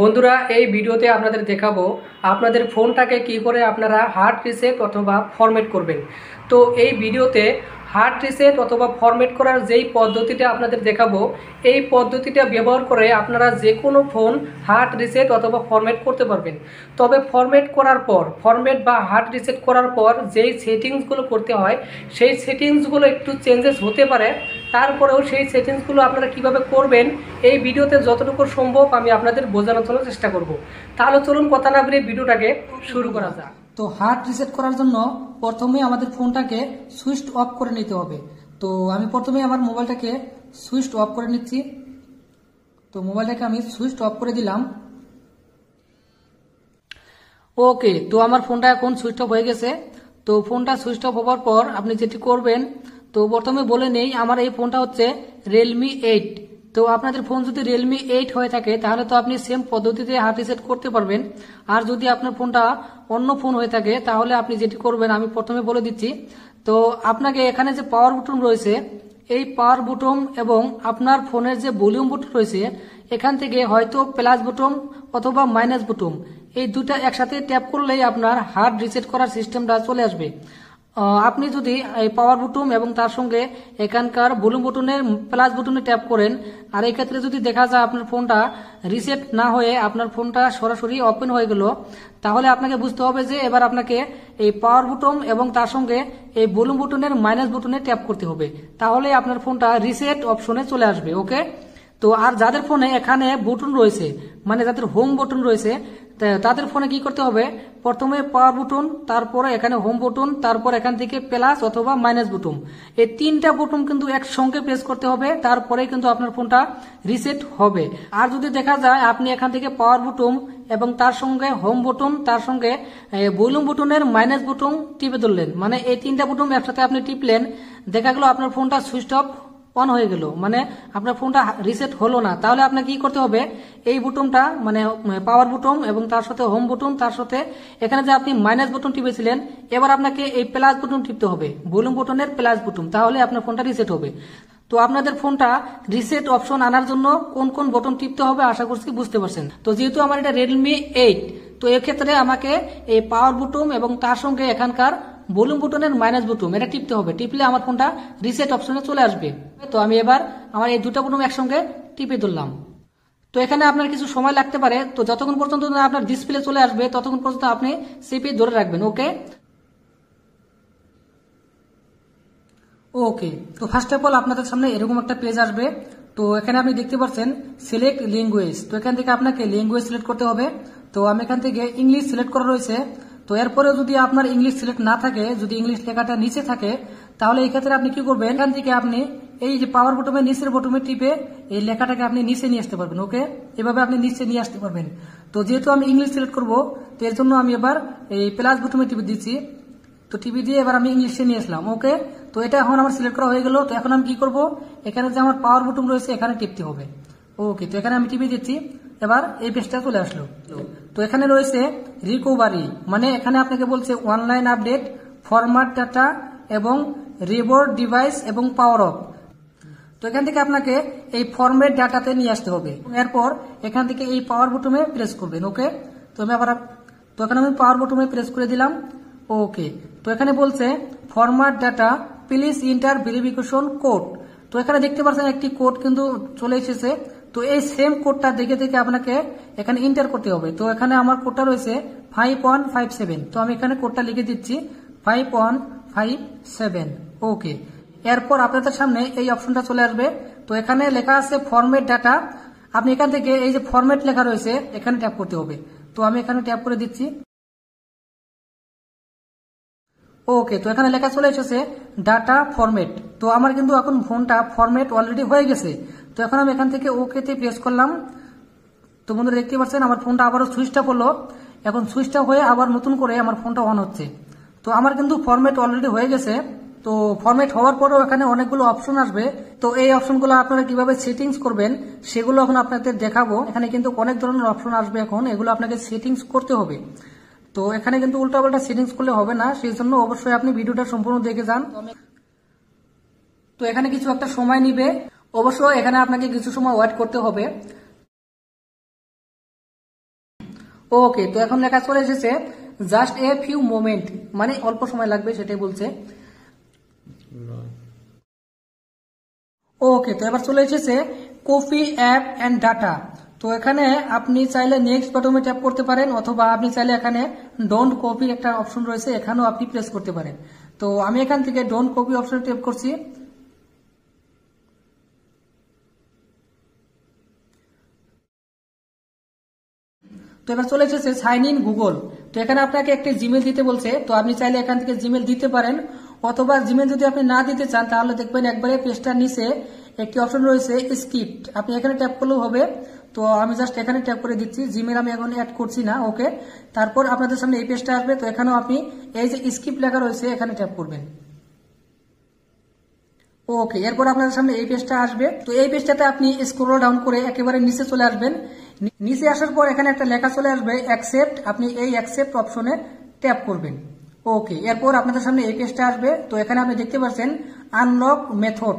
বন্ধুরা এই ভিডিওতে আপনাদের দেখাবো আপনাদের ফোনটাকে কি করে আপনারা হার্ড রিসেট অথবা ফরম্যাট করবেন তো এই ভিডিওতে হার্ড রিসেট অথবা ফরম্যাট করার যেই পদ্ধতিটা আপনাদের দেখাবো এই পদ্ধতিটা ব্যবহার করে আপনারা যে কোনো ফোন হার্ড রিসেট অথবা ফরম্যাট করতে পারবেন তবে ফরম্যাট করার পর ফরম্যাট বা হার্ড রিসেট করার পর যেই সেটিংসগুলো করতে হয় সেই সেটিংসগুলো একটু চেঞ্জেস হতে পারে তারপরেও সেই সেটিংসগুলো আপনারা কিভাবে করবেন এই ভিডিওতে যতটুকু সম্ভব আমি আপনাদের বোঝানোর জন্য চেষ্টা করব তাহলে চলুন কথা না বেরিয়ে ভিডিওটাকে শুরু করা যাক তো হার্ট রিসেট করার জন্য প্রথমে আমাদের ফোনটাকে সুইচ অফ করে নিতে হবে তো আমি প্রথমে আমার মোবাইলটাকে সুইচ অফ করে নিচ্ছি তো মোবাইলটাকে আমি সুইচ অফ করে দিলাম ওকে তো আমার ফোনটা এখন সুইচ অফ হয়ে গেছে তো ফোনটা সুইচ অফ হওয়ার পর আপনি যেটি করবেন তো প্রথমে বলে নেই আমার এই ফোনটা হচ্ছে রিয়েলমি এইট তো আপনাদের ফোন যদি রিয়েলমি এইট হয়ে থাকে তাহলে তো আপনি সেম পদ্ধতিতে হাত রিসেট করতে পারবেন আর যদি আপনার ফোনটা অন্য ফোন হয়ে থাকে তাহলে আপনি যেটি করবেন আমি প্রথমে বলে দিচ্ছি তো আপনাকে এখানে যে পাওয়ার বুটন রয়েছে এই পাওয়ার বুটন এবং আপনার ফোনের যে ভলিউম বুটন রয়েছে এখান থেকে হয়তো প্লাস বুটন অথবা মাইনাস বুটন এই দুটা একসাথে ট্যাপ করলেই আপনার হার্ড রিসেট করার সিস্টেমটা চলে আসবে আপনি যদি এই পাওয়ার বুটুম এবং তার সঙ্গে এখানকার ভলিউম বুটনের প্লাস বুটনে ট্যাপ করেন আর এই ক্ষেত্রে যদি দেখা যায় আপনার ফোনটা রিসেট না হয়ে আপনার ফোনটা সরাসরি ওপেন হয়ে গেল তাহলে আপনাকে বুঝতে হবে যে এবার আপনাকে এই পাওয়ার বুটম এবং তার সঙ্গে এই ভলিউম বুটনের মাইনাস বুটনে ট্যাপ করতে হবে তাহলে আপনার ফোনটা রিসেট অপশনে চলে আসবে ওকে তো আর যাদের ফোনে এখানে বুটন রয়েছে মানে যাদের হোম বুটন রয়েছে তাদের ফোনে কি করতে হবে প্রথমে পাওয়ার বুটন তারপরে এখানে হোম বুটন তারপর এখান থেকে প্লাস অথবা মাইনাস বুটন এই তিনটা বুটন কিন্তু একসঙ্গে প্রেস করতে হবে তারপরে কিন্তু আপনার ফোনটা রিসেট হবে আর যদি দেখা যায় আপনি এখান থেকে পাওয়ার বুটন এবং তার সঙ্গে হোম বুটন তার সঙ্গে ভলিউম বুটনের মাইনাস বুটন টিপে ধরলেন মানে এই তিনটা বুটন একসাথে আপনি টিপলেন দেখা গেল আপনার ফোনটা সুইচ অফ অন হয়ে গেল মানে আপনার ফোনটা রিসেট হলো না তাহলে আপনাকে কি করতে হবে এই বুটনটা মানে পাওয়ার বুটন এবং তার সাথে হোম বুটন তার সাথে এখানে যে আপনি মাইনাস বুটন টিপেছিলেন এবার আপনাকে এই প্লাস বুটন টিপতে হবে ভলিউম বুটনের প্লাস বুটন তাহলে আপনার ফোনটা রিসেট হবে তো আপনাদের ফোনটা রিসেট অপশন আনার জন্য কোন কোন বটন টিপতে হবে আশা করছি বুঝতে পারছেন তো যেহেতু আমার এটা রেডমি এইট তো এক্ষেত্রে আমাকে এই পাওয়ার বুটুম এবং তার সঙ্গে এখানকার বলুম বুটনের মাইনাস বুটুম এটা টিপতে হবে টিপলে আমার ফোনটা রিসেট অপশনে চলে আসবে তো আমি এবার আমার এই দুটো কুটুম একসঙ্গে টিপে ধরলাম তো এখানে আপনার কিছু সময় লাগতে পারে তো যতক্ষণ পর্যন্ত না আপনার ডিসপ্লে চলে আসবে ততক্ষণ পর্যন্ত আপনি সিপি ধরে রাখবেন ওকে ওকে তো ফার্স্ট অফ অল আপনাদের সামনে এরকম একটা পেজ আসবে তো এখানে আপনি দেখতে পাচ্ছেন সিলেক্ট ল্যাঙ্গুয়েজ তো এখান থেকে আপনাকে ল্যাঙ্গুয়েজ সিলেক্ট করতে হবে তো আমি এখান থেকে ইংলিশ সিলেক্ট করা রয়েছে তো এরপরে যদি আপনার ইংলিশ সিলেক্ট না থাকে যদি ইংলিশ লেখাটা নিচে থাকে তাহলে এই ক্ষেত্রে আপনি কি করবেন এখান থেকে আপনি এই যে পাওয়ার বটমে নিচের বটমে টিপে এই লেখাটাকে আপনি নিচে নিয়ে আসতে পারবেন ওকে এভাবে আপনি নিচে নিয়ে আসতে পারবেন তো যেহেতু আমি ইংলিশ সিলেক্ট করবো তো এর জন্য আমি এবার এই প্লাস বটমে টিপে দিচ্ছি তো টিপি দিয়ে এবার আমি ইংলিশে নিয়ে আসলাম ওকে তো এটা এখন আমার সিলেক্ট করা হয়ে গেল তো এখন আমি কি করব এখানে যে আমার পাওয়ার বটম রয়েছে এখানে টিপতে হবে ওকে তো এখানে আমি টিপে দিচ্ছি এবার এই পেজটা চলে আসলো তো এখানে রয়েছে রিকোভারি মানে এখানে আপনাকে বলছে অনলাইন আপডেট ফরম্যাট ডাটা এবং রিবোর্ড ডিভাইস এবং পাওয়ার অফ তো এখান থেকে আপনাকে এই ফর্মের ডাটাতে নিয়ে আসতে হবে এরপর এখান থেকে এই পাওয়ার বুটুমে প্রেস করবেন ওকে তো আমি আবার তো এখানে আমি পাওয়ার বুটুমে প্রেস করে দিলাম ওকে তো এখানে বলছে former data please enter verification code তো এখানে দেখতে পাচ্ছেন একটি কোড কিন্তু চলে এসেছে তো এই সেম কোডটা দেখে দেখে আপনাকে এখানে ইন্টার করতে হবে তো এখানে আমার কোডটা রয়েছে ফাইভ ওয়ান ফাইভ সেভেন তো আমি এখানে কোডটা লিখে দিচ্ছি five one five seven okay এরপর আপনাদের সামনে এই অপশনটা চলে আসবে তো এখানে লেখা আছে ফরম্যাট ডাটা আপনি এখান থেকে এই যে ফরম্যাট লেখা রয়েছে এখানে ট্যাপ করতে হবে তো আমি এখানে ট্যাপ করে দিচ্ছি ওকে তো এখানে লেখা চলে এসেছে ডাটা ফরম্যাট তো আমার কিন্তু এখন ফোনটা ফরম্যাট অলরেডি হয়ে গেছে তো এখন আমি এখান থেকে ওকেতে প্রেস করলাম তো বন্ধুরা দেখতে পাচ্ছেন আমার ফোনটা আবারও সুইচটা পড়লো এখন সুইচটা হয়ে আবার নতুন করে আমার ফোনটা অন হচ্ছে তো আমার কিন্তু ফরম্যাট অলরেডি হয়ে গেছে তো ফরম্যাট হওয়ার পরেও এখানে অনেকগুলো অপশন আসবে তো এই অপশনগুলো আপনারা কিভাবে সেটিংস করবেন সেগুলো এখন আপনাদের দেখাবো এখানে কিন্তু অনেক ধরনের অপশন আসবে এখন এগুলো আপনাকে সেটিংস করতে হবে তো এখানে কিন্তু উল্টাপাল্টা সেটিংস করলে হবে না সেই জন্য অবশ্যই আপনি ভিডিওটা সম্পূর্ণ দেখে যান তো এখানে কিছু একটা সময় নিবে অবশ্য এখানে আপনাকে কিছু সময় ওয়েট করতে হবে ওকে তো এখন লেখা চলে এসেছে জাস্ট এ ফিউ মোমেন্ট মানে অল্প সময় লাগবে সেটাই বলছে ওকে তো এবার চলে এসেছে কপি অ্যাপ এন্ড ডাটা তো এখানে আপনি চাইলে নেক্সট বাটমে ট্যাপ করতে পারেন অথবা আপনি চাইলে এখানে ডোন্ট কপি একটা অপশন রয়েছে এখানেও আপনি প্রেস করতে পারেন তো আমি এখান থেকে ডোন্ট কপি অপশন ট্যাপ করছি তো এবার চলে এসেছে সাইন ইন গুগল তো এখানে আপনাকে একটি জিমেল দিতে বলছে তো আপনি চাইলে এখান থেকে জিমেল দিতে পারেন অথবা জিমেল যদি আপনি না দিতে চান তাহলে দেখবেন একবারে পেজটার নিচে একটি অপশন রয়েছে স্ক্রিপ্ট আপনি এখানে ট্যাপ করলেও হবে তো আমি জাস্ট এখানে ট্যাপ করে দিচ্ছি জিমেল আমি এখন অ্যাড করছি না ওকে তারপর আপনাদের সামনে এই পেজটা আসবে তো এখানেও আপনি এই যে স্ক্রিপ্ট লেখা রয়েছে এখানে ট্যাপ করবেন ওকে এরপর আপনাদের সামনে এই পেজটা আসবে তো এই পেজটাতে আপনি স্ক্রোল ডাউন করে একেবারে নিচে চলে আসবেন নিচে আসার পর এখানে একটা লেখা চলে আসবে অ্যাকসেপ্ট আপনি এই অ্যাকসেপ্ট অপশনে ট্যাপ করবেন ওকে এরপর আপনাদের সামনে এই পেজটা আসবে তো এখানে আপনি দেখতে পাচ্ছেন আনলক মেথড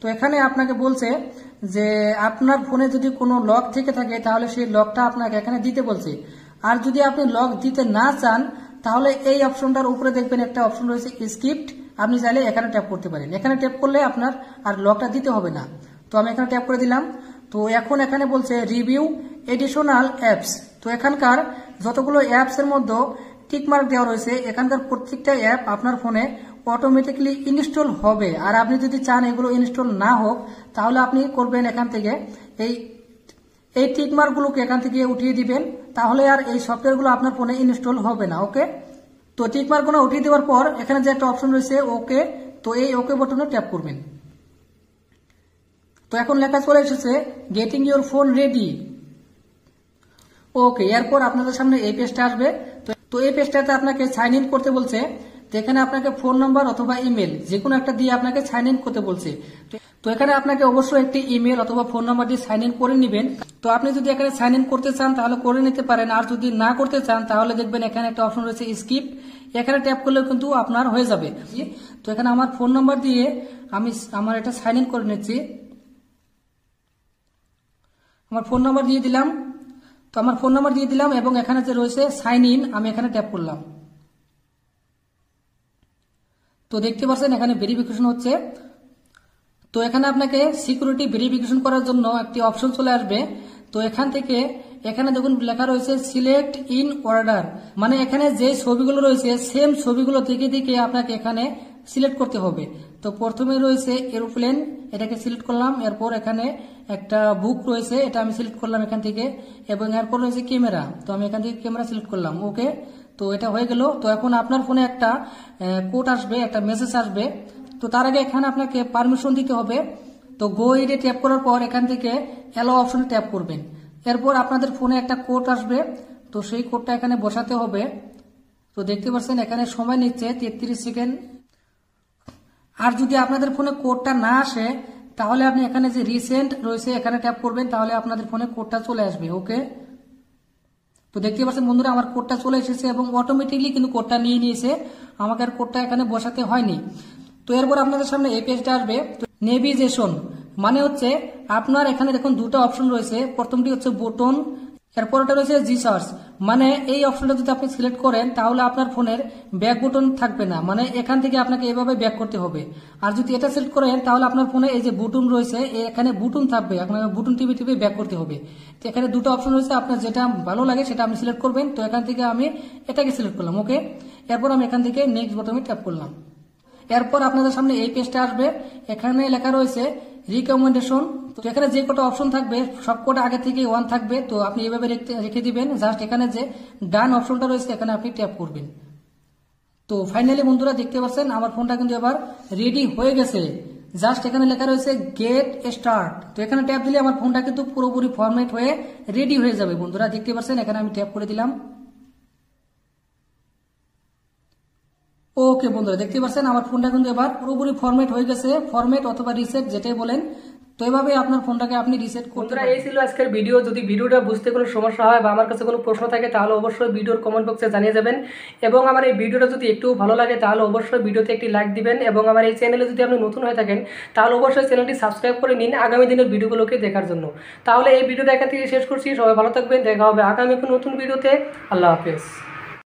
তো এখানে আপনাকে বলছে যে আপনার ফোনে যদি কোনো লক থেকে থাকে তাহলে সেই লকটা আপনাকে এখানে দিতে বলছে আর যদি আপনি লক দিতে না চান তাহলে এই অপশনটার উপরে দেখবেন একটা অপশন রয়েছে স্ক্রিপ্ট আপনি চাইলে এখানে ট্যাপ করতে পারেন এখানে ট্যাপ করলে আপনার আর লকটা দিতে হবে না তো আমি এখানে ট্যাপ করে দিলাম তো এখন এখানে বলছে রিভিউ এডিশনাল অ্যাপস তো এখানকার যতগুলো অ্যাপসের মধ্যে টিকমার্ক দেওয়া রয়েছে এখানকার প্রত্যেকটা অ্যাপ আপনার ফোনে অটোমেটিকলি ইনস্টল হবে আর আপনি যদি চান এগুলো ইনস্টল না হোক তাহলে আপনি করবেন এখান থেকে এই এই টিকমার্কগুলোকে এখান থেকে উঠিয়ে দিবেন তাহলে আর এই সফটওয়্যারগুলো আপনার ফোনে ইনস্টল হবে না ওকে তো টিকমার্কগুলো উঠিয়ে দেওয়ার পর এখানে যে একটা অপশন রয়েছে ওকে তো এই ওকে বটনে ট্যাপ করবেন তো এখন লেখা চলে এসেছে getting your phone ready okay এরপর আপনাদের সামনে এই পেজটা আসবে তো এই পেজটাতে আপনাকে সাইন ইন করতে বলছে তো এখানে আপনাকে ফোন নাম্বার অথবা ইমেল যে কোনো একটা দিয়ে আপনাকে সাইন ইন করতে বলছে তো এখানে আপনাকে অবশ্যই একটি ইমেল অথবা ফোন নাম্বার দিয়ে সাইন ইন করে নেবেন তো আপনি যদি এখানে সাইন ইন করতে চান তাহলে করে নিতে পারেন আর যদি না করতে চান তাহলে দেখবেন এখানে একটা অপশন রয়েছে স্কিপ এখানে ট্যাপ করলেও কিন্তু আপনার হয়ে যাবে তো এখানে আমার ফোন নাম্বার দিয়ে আমি আমার এটা সাইন ইন করে নিচ্ছি আমার ফোন নাম্বার দিয়ে দিলাম তো আমার ফোন নাম্বার দিয়ে দিলাম এবং এখানে যে রয়েছে সাইন ইন আমি এখানে ট্যাপ করলাম তো দেখতে পাচ্ছেন এখানে ভেরিফিকেশন হচ্ছে তো এখানে আপনাকে সিকিউরিটি ভেরিফিকেশন করার জন্য একটি অপশন চলে আসবে তো এখান থেকে এখানে দেখুন লেখা রয়েছে সিলেক্ট ইন অর্ডার মানে এখানে যে ছবিগুলো রয়েছে সেম ছবিগুলো থেকে থেকে আপনাকে এখানে সিলেক্ট করতে হবে তো প্রথমে রয়েছে এরোপ্লেন এটাকে সিলেক্ট করলাম এরপর এখানে একটা বুক রয়েছে এটা আমি সিলেক্ট করলাম এখান থেকে এবং এরপর রয়েছে ক্যামেরা তো আমি এখান থেকে ক্যামেরা সিলেক্ট করলাম ওকে তো এটা হয়ে গেল তো এখন আপনার ফোনে একটা কোড আসবে একটা মেসেজ আসবে তো তার আগে এখানে আপনাকে পারমিশন দিতে হবে তো গো এডে ট্যাপ করার পর এখান থেকে অ্যালো অপশনে ট্যাপ করবেন এরপর আপনাদের ফোনে একটা কোড আসবে তো সেই কোডটা এখানে বসাতে হবে তো দেখতে পাচ্ছেন এখানে সময় নিচ্ছে তেত্রিশ সেকেন্ড আর যদি আপনাদের ফোনে কোডটা না আসে তাহলে আপনি এখানে যে রিসেন্ট রয়েছে এখানে ট্যাপ করবেন তাহলে আপনাদের ফোনে কোডটা চলে আসবে ওকে তো দেখতে পাচ্ছেন বন্ধুরা আমার কোডটা চলে এসেছে এবং অটোমেটিকলি কিন্তু কোডটা নিয়ে নিয়েছে আমাকে আর কোডটা এখানে বসাতে হয়নি তো এরপর আপনাদের সামনে এই পেজটা আসবে নেভিগেশন মানে হচ্ছে আপনার এখানে দেখুন দুটো অপশন রয়েছে প্রথমটি হচ্ছে বোটন এরপরটা রয়েছে জি সার্চ মানে এই অপশনটা যদি আপনি সিলেক্ট করেন তাহলে আপনার ফোনের ব্যাক বুটন থাকবে না মানে এখান থেকে আপনাকে এভাবে ব্যাক করতে হবে আর যদি এটা সিলেক্ট করেন তাহলে আপনার ফোনে এই যে বুটন রয়েছে এখানে বুটন থাকবে আপনাকে বুটন টিপে টিপে ব্যাক করতে হবে তো এখানে দুটো অপশন রয়েছে আপনার যেটা ভালো লাগে সেটা আপনি সিলেক্ট করবেন তো এখান থেকে আমি এটাকে সিলেক্ট করলাম ওকে এরপর আমি এখান থেকে নেক্সট বটনে ট্যাপ করলাম এরপর আপনাদের সামনে এই পেজটা আসবে এখানে লেখা রয়েছে রিকমেন্ডেশন তো এখানে যে কটা অপশন থাকবে সব কটা আগে থেকে ওয়ান থাকবে তো আপনি এভাবে রেখে দিবেন জাস্ট এখানে যে ডান অপশনটা রয়েছে এখানে আপনি ট্যাপ করবেন তো ফাইনালি বন্ধুরা দেখতে পাচ্ছেন আমার ফোনটা কিন্তু এবার রেডি হয়ে গেছে জাস্ট এখানে লেখা রয়েছে গেট স্টার্ট তো এখানে ট্যাপ দিলে আমার ফোনটা কিন্তু পুরোপুরি ফরমেট হয়ে রেডি হয়ে যাবে বন্ধুরা দেখতে পাচ্ছেন এখানে আমি ট্যাপ করে দিলাম ওকে বন্ধুরা দেখতে পাচ্ছেন আমার ফোনটা কিন্তু এবার পুরোপুরি ফরমেট হয়ে গেছে ফরমেট অথবা রিসেট যেটাই বলেন তো এভাবে আপনার ফোনটাকে আপনি রিসেট করুন বন্ধুরা এই ছিল আজকের ভিডিও যদি ভিডিওটা বুঝতে কোনো সমস্যা হয় বা আমার কাছে কোনো প্রশ্ন থাকে তাহলে অবশ্যই ভিডিওর কমেন্ট বক্সে জানিয়ে যাবেন এবং আমার এই ভিডিওটা যদি একটু ভালো লাগে তাহলে অবশ্যই ভিডিওতে একটি লাইক দিবেন এবং আমার এই চ্যানেলে যদি আপনি নতুন হয়ে থাকেন তাহলে অবশ্যই চ্যানেলটি সাবস্ক্রাইব করে নিন আগামী দিনের ভিডিওগুলোকে দেখার জন্য তাহলে এই ভিডিওটা এখান থেকে শেষ করছি সবাই ভালো থাকবেন দেখা হবে আগামী নতুন ভিডিওতে আল্লাহ হাফেজ